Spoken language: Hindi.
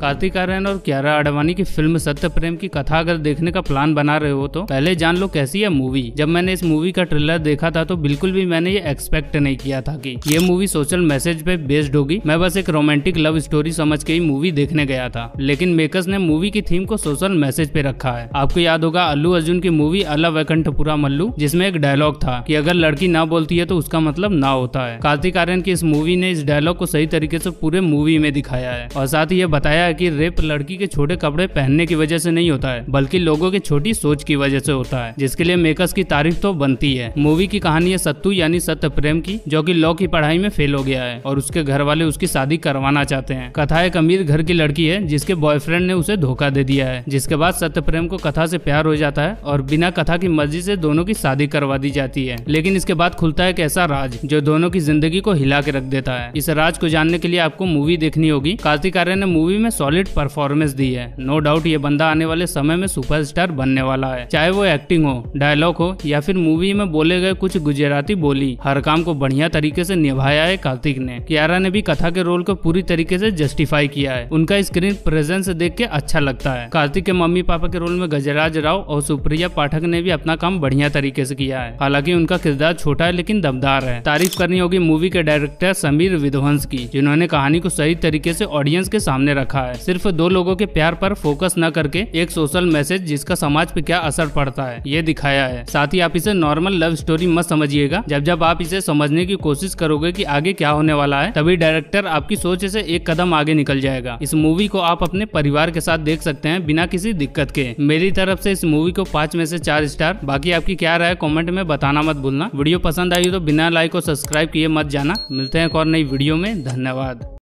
कार्तिक आर्यन और क्यारा आडवाणी की फिल्म सत्य प्रेम की कथा अगर देखने का प्लान बना रहे हो तो पहले जान लो कैसी है मूवी जब मैंने इस मूवी का ट्रेलर देखा था तो बिल्कुल भी मैंने ये एक्सपेक्ट नहीं किया था कि ये मूवी सोशल मैसेज पे बेस्ड होगी मैं बस एक रोमांटिक लव स्टोरी समझ के ही मूवी देखने गया था लेकिन मेकर्स ने मूवी की थीम को सोशल मैसेज पे रखा है आपको याद होगा अल्लू अर्जुन की मूवी अल्ला वैकंठपुरा मल्लू जिसमे एक डायलॉग था की अगर लड़की ना बोलती है तो उसका मतलब ना होता है कार्तिक आर्यन की इस मूवी ने इस डायलॉग को सही तरीके से पूरे मूवी में दिखाया है और साथ ही ये बताया बताया कि रेप लड़की के छोटे कपड़े पहनने की वजह से नहीं होता है बल्कि लोगों की छोटी सोच की वजह से होता है जिसके लिए मेकर्स की तारीफ तो बनती है मूवी की कहानी है सत्तू यानी सत्य प्रेम की जो की लॉ की पढ़ाई में फेल हो गया है और उसके घर वाले उसकी शादी करवाना चाहते हैं कथा एक अमीर घर की लड़की है जिसके बॉयफ्रेंड ने उसे धोखा दे दिया है जिसके बाद सत्य प्रेम को कथा से प्यार हो जाता है और बिना कथा की मर्जी से दोनों की शादी करवा दी जाती है लेकिन इसके बाद खुलता है एक ऐसा राज जो दोनों की जिंदगी को हिला के रख देता है इस राज को जानने के लिए आपको मूवी देखनी होगी कार्तिक आर्य ने मूवी में सॉलिड परफॉर्मेंस दी है नो डाउट ये बंदा आने वाले समय में सुपरस्टार बनने वाला है चाहे वो एक्टिंग हो डायलॉग हो या फिर मूवी में बोले गए कुछ गुजराती बोली हर काम को बढ़िया तरीके से निभाया है कार्तिक ने कियारा ने भी कथा के रोल को पूरी तरीके से जस्टिफाई किया है उनका स्क्रीन प्रेजेंस देख के अच्छा लगता है कार्तिक के मम्मी पापा के रोल में गजराज राव और सुप्रिया पाठक ने भी अपना काम बढ़िया तरीके से किया है हालांकि उनका किरदार छोटा है लेकिन दमदार है तारीफ करनी होगी मूवी के डायरेक्टर समीर विध्वंस की जिन्होंने कहानी को सही तरीके से ऑडियंस के सामने रखा है सिर्फ दो लोगों के प्यार पर फोकस न करके एक सोशल मैसेज जिसका समाज पे क्या असर पड़ता है ये दिखाया है साथ ही आप इसे नॉर्मल लव स्टोरी मत समझिएगा जब जब आप इसे समझने की कोशिश करोगे की आगे क्या होने वाला है तभी डायरेक्टर आपकी सोच से एक कदम आगे निकल जाएगा इस मूवी को आप अपने परिवार के साथ देख सकते हैं बिना किसी दिक्कत के मेरी तरफ ऐसी इस मूवी को पाँच में ऐसी चार स्टार बाकी आपकी क्या राय कॉमेंट में बताना मत भूलना वीडियो पसंद आई तो बिना लाइक और सब्सक्राइब किए मत जाना मिलते हैं एक और नई वीडियो में धन्यवाद